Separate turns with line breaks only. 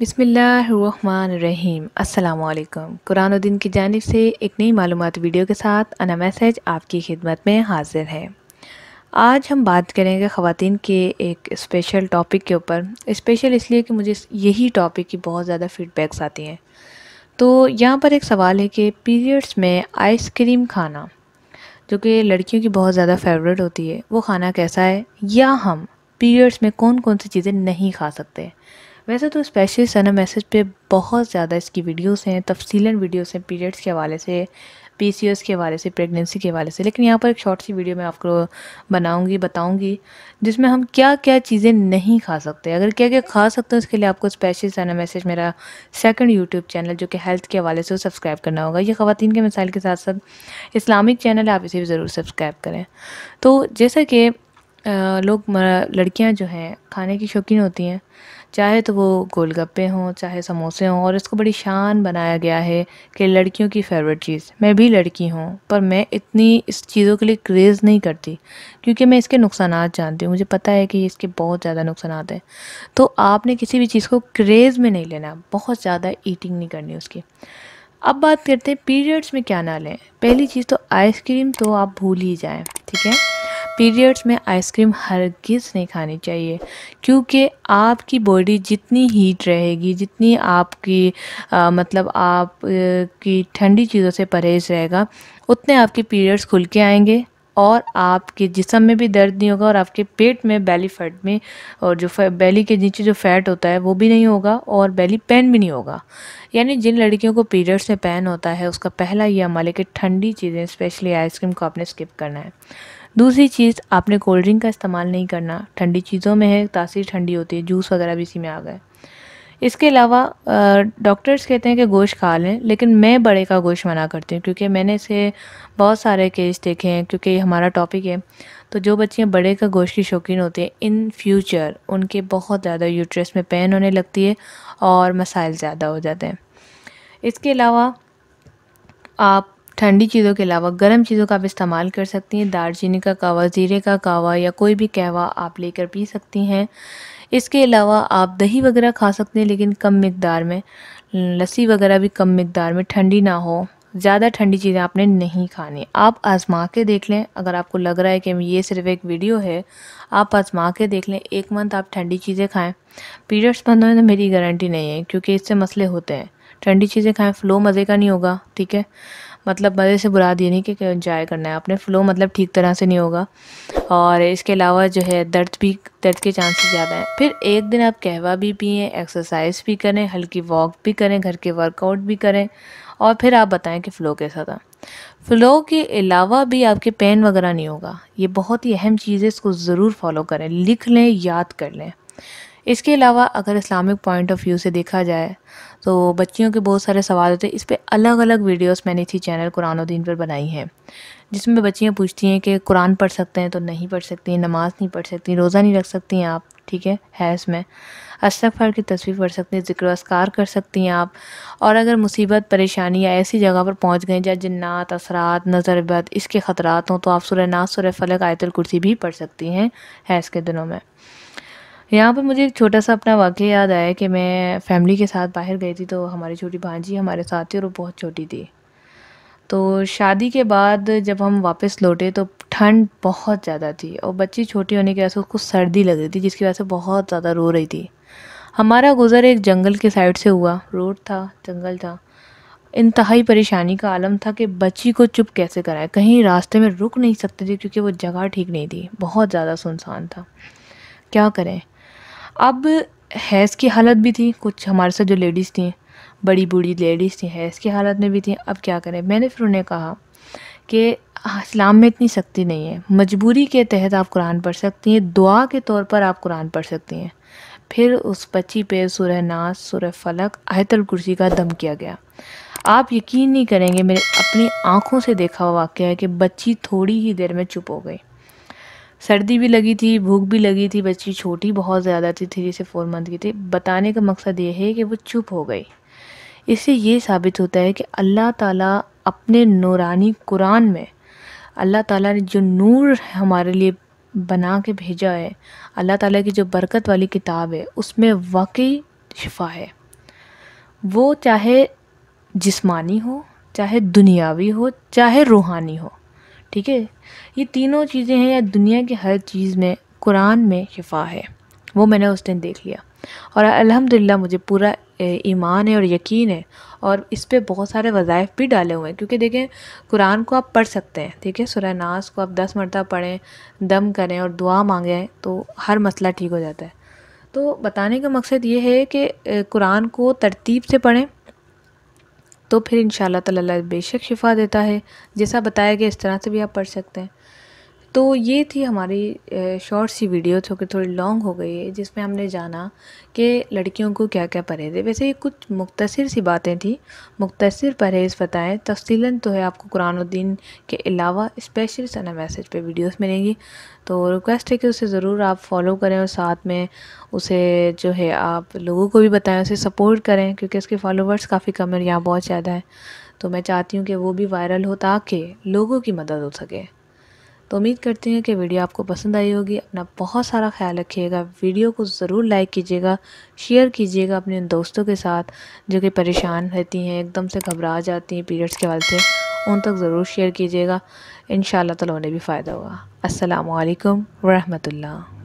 बिसमीम् अल्लाम कुरानुद्दीन की जानब से एक नई मालूम वीडियो के साथ अना मैसेज आपकी खिदमत में हाजिर है आज हम बात करेंगे ख़वान के एक स्पेशल टॉपिक के ऊपर स्पेशल इसलिए कि मुझे यही टॉपिक की बहुत ज़्यादा फ़ीडबैक्स आती हैं तो यहाँ पर एक सवाल है कि पीरियड्स में आइसक्रीम खाना जो कि लड़कियों की बहुत ज़्यादा फेवरेट होती है वो खाना कैसा है या हम पीरियड्स में कौन कौन सी चीज़ें नहीं खा सकते वैसे तो स्पेशली सना मैसेज पे बहुत ज़्यादा इसकी वीडियोस हैं तफसीला वीडियोस हैं पीरियड्स के हवाले से पीसीओएस के हवाले से प्रेगनेंसी के हवाले से लेकिन यहाँ पर एक शॉर्ट सी वीडियो मैं आपको बनाऊँगी बताऊँगी जिसमें हम क्या क्या चीज़ें नहीं खा सकते अगर क्या क्या खा सकते हैं उसके लिए आपको स्पेशल सना मैसेज मेरा सेकंड यूट्यूब चैनल जो कि हेल्थ के हवाले से सब्सक्राइब करना होगा ये खातन के मिसाइल के साथ साथ इस्लामिक चैनल है आप इसे भी ज़रूर सब्सक्राइब करें तो जैसा कि लोग लड़कियाँ जो हैं खाने की शौकीन होती हैं चाहे तो वो गोलगप्पे हों चाहे समोसे हों और इसको बड़ी शान बनाया गया है कि लड़कियों की फेवरेट चीज़ मैं भी लड़की हूँ पर मैं इतनी इस चीज़ों के लिए क्रेज़ नहीं करती क्योंकि मैं इसके नुकसान जानती हूँ मुझे पता है कि इसके बहुत ज़्यादा नुकसान हैं तो आपने किसी भी चीज़ को क्रेज़ में नहीं लेना बहुत ज़्यादा ईटिंग नहीं करनी उसकी अब बात करते हैं पीरियड्स में क्या ना लें पहली चीज़ तो आइसक्रीम तो आप भूल ही जाएँ ठीक है पीरियड्स में आइसक्रीम हरगिज़ नहीं खानी चाहिए क्योंकि आपकी बॉडी जितनी हीट रहेगी जितनी आपकी आ, मतलब आप की ठंडी चीज़ों से परहेज़ रहेगा उतने आपके पीरियड्स खुल के आएंगे और आपके जिसम में भी दर्द नहीं होगा और आपके पेट में बैली फैट में और जो बैली के नीचे जो फैट होता है वो भी नहीं होगा और बैली पेन भी नहीं होगा यानी जिन लड़कियों को पीरियड्स में पेन होता है उसका पहला ये अमल है कि ठंडी चीज़ें स्पेशली आइसक्रीम को आपने स्किप करना है दूसरी चीज़ आपने कोल्ड ड्रिंक का इस्तेमाल नहीं करना ठंडी चीज़ों में है तासीर ठंडी होती है जूस वगैरह भी इसी में आ गए इसके अलावा डॉक्टर्स कहते हैं कि गोश्त खा लें लेकिन मैं बड़े का गोश्त मना करती हूँ क्योंकि मैंने इसे बहुत सारे केस देखे हैं क्योंकि हमारा टॉपिक है तो जो बच्चियाँ बड़े का गोश्त की शौकीन होते हैं इन फ्यूचर उनके बहुत ज़्यादा यूट्रस में पेन होने लगती है और मसाइल ज़्यादा हो जाते हैं इसके अलावा आप ठंडी चीज़ों के अलावा गर्म चीज़ों का आप इस्तेमाल कर सकती हैं दालचीनी का कावा ज़ीरे का कावा या कोई भी कहवा आप लेकर पी सकती हैं इसके अलावा आप दही वगैरह खा सकते हैं लेकिन कम मकदार में लस्सी वगैरह भी कम मकदार में ठंडी ना हो ज़्यादा ठंडी चीज़ें आपने नहीं खानी आप आजमा के देख लें अगर आपको लग रहा है कि ये सिर्फ एक वीडियो है आप आजमा के देख लें एक मंथ आप ठंडी चीज़ें खाएं पीरियड्स बंद होने तो मेरी गारंटी नहीं है क्योंकि इससे मसले होते हैं ठंडी चीज़ें खाएं फ्लो मज़े का नहीं होगा ठीक है मतलब मज़े से बुरा दिए नहीं कि इंजॉय करना है आपने फ़्लो मतलब ठीक तरह से नहीं होगा और इसके अलावा जो है दर्द भी दर्द के चांसेस ज़्यादा हैं फिर एक दिन आप कहवा भी पिए एक्सरसाइज भी करें हल्की वॉक भी करें घर के वर्कआउट भी करें और फिर आप बताएं कि फ़्लो कैसा था फ़्लो के अलावा भी आपके पेन वगैरह नहीं होगा ये बहुत ही अहम चीज़ है इसको ज़रूर फॉलो करें लिख लें याद कर लें इसके अलावा अगर इस्लामिक पॉइंट ऑफ व्यू से देखा जाए तो बच्चियों के बहुत सारे सवाल होते हैं इस पर अलग अलग वीडियोस मैंने इसी चैनल कुरान दीन पर बनाई हैं जिसमें बच्चियाँ पूछती हैं कि कुरान पढ़ सकते हैं तो नहीं पढ़ सकती हैं नमाज़ नहीं पढ़ सकती रोज़ा नहीं रख सकती हैं आप ठीक है है इसमें अस्तफ़ार की तस्वीर पढ़ सकती हैं जिक्र असकार कर सकती हैं आप और अगर मुसीबत परेशानी या ऐसी जगह पर पहुंच गए जहाँ जन्नात असरात नज़रबद इसके ख़तरात हों तो आप सुरह नाज सुरह फलक आयतल कुर्सी भी पढ़ सकती हैं हैज़ के दिनों में यहाँ पर मुझे एक छोटा सा अपना वाक्य याद आया कि मैं फैमिली के साथ बाहर गई थी तो हमारी छोटी भांजी हमारे साथ थी और वो बहुत छोटी थी तो शादी के बाद जब हम वापस लौटे तो ठंड बहुत ज़्यादा थी और बच्ची छोटी होने की वजह से उसको सर्दी लग रही थी जिसकी वजह से बहुत ज़्यादा रो रही थी हमारा गुज़र एक जंगल के साइड से हुआ रोड था जंगल था इंतहाई परेशानी का आलम था कि बच्ची को चुप कैसे कराए कहीं रास्ते में रुक नहीं सकते थे क्योंकि वो जगह ठीक नहीं थी बहुत ज़्यादा सुनसान था क्या करें अब हैस की हालत भी थी कुछ हमारे साथ जो लेडीज़ थी बड़ी बूढ़ी लेडीज़ थी हैज़ की हालत में भी थी अब क्या करें मैंने फिर उन्हें कहा कि इस्लाम में इतनी सख्ती नहीं है मजबूरी के तहत आप कुरान पढ़ सकती हैं दुआ के तौर पर आप कुरान पढ़ सकती हैं फिर उस बच्ची पे सुरह नास सुरह फलक आयतल कुर्सी का दम किया गया आप यकीन नहीं करेंगे मेरे अपनी आँखों से देखा हुआ वाक्य है कि बच्ची थोड़ी ही देर में चुप हो गई सर्दी भी लगी थी भूख भी लगी थी बच्ची छोटी बहुत ज़्यादा थी थ्री से फोर मंथ की थी बताने का मकसद ये है कि वो चुप हो गई इससे ये साबित होता है कि अल्लाह ताला अपने नूरानी कुरान में अल्लाह ताला ने जो नूर हमारे लिए बना के भेजा है अल्लाह ताला की जो बरकत वाली किताब है उसमें वाकई शिफा है वो चाहे जिस्मानी हो चाहे दुनियावी हो चाहे रूहानी हो ठीक है ये तीनों चीज़ें हैं या दुनिया की हर चीज़ में कुरान में शिफा है वो मैंने उस दिन देख लिया और अल्हम्दुलिल्लाह मुझे पूरा ईमान है और यकीन है और इस पर बहुत सारे वज़ाइफ भी डाले हुए हैं क्योंकि देखें कुरान को आप पढ़ सकते हैं ठीक है सुरह नास को आप दस मरतब पढ़ें दम करें और दुआ मांगें तो हर मसला ठीक हो जाता है तो बताने का मकसद ये है कि कुरान को तरतीब से पढ़ें तो फिर इन तला बेशक शिफा देता है जैसा बताया गया इस तरह से भी आप पढ़ सकते हैं तो ये थी हमारी शॉर्ट सी वीडियो जो कि थोड़ी लॉन्ग हो गई है जिसमें हमने जाना कि लड़कियों को क्या क्या परहेज़ है वैसे ये कुछ मुख्तर सी बातें थी मुख्तर परहेज़ बताएं तफसीला तो है आपको कुरान उद्दीन के अलावा स्पेशल सना मैसेज पे वीडियोस मिलेंगी तो रिक्वेस्ट है कि उसे ज़रूर आप फॉलो करें और साथ में उसे जो है आप लोगों को भी बताएँ उसे सपोर्ट करें क्योंकि इसके फॉलोवर्स काफ़ी कम है यहाँ बहुत ज़्यादा है तो मैं चाहती हूँ कि वो भी वायरल हो ताकि लोगों की मदद हो सके तो उम्मीद करती हूँ कि वीडियो आपको पसंद आई होगी अपना बहुत सारा ख्याल रखिएगा वीडियो को ज़रूर लाइक कीजिएगा शेयर कीजिएगा अपने उन दोस्तों के साथ जो कि परेशान रहती हैं एकदम से घबरा जाती हैं पीरियड्स के हवाले से उन तक ज़रूर शेयर कीजिएगा इन शाला तला उन्हें भी फ़ायदा होगा असलकम वरहमल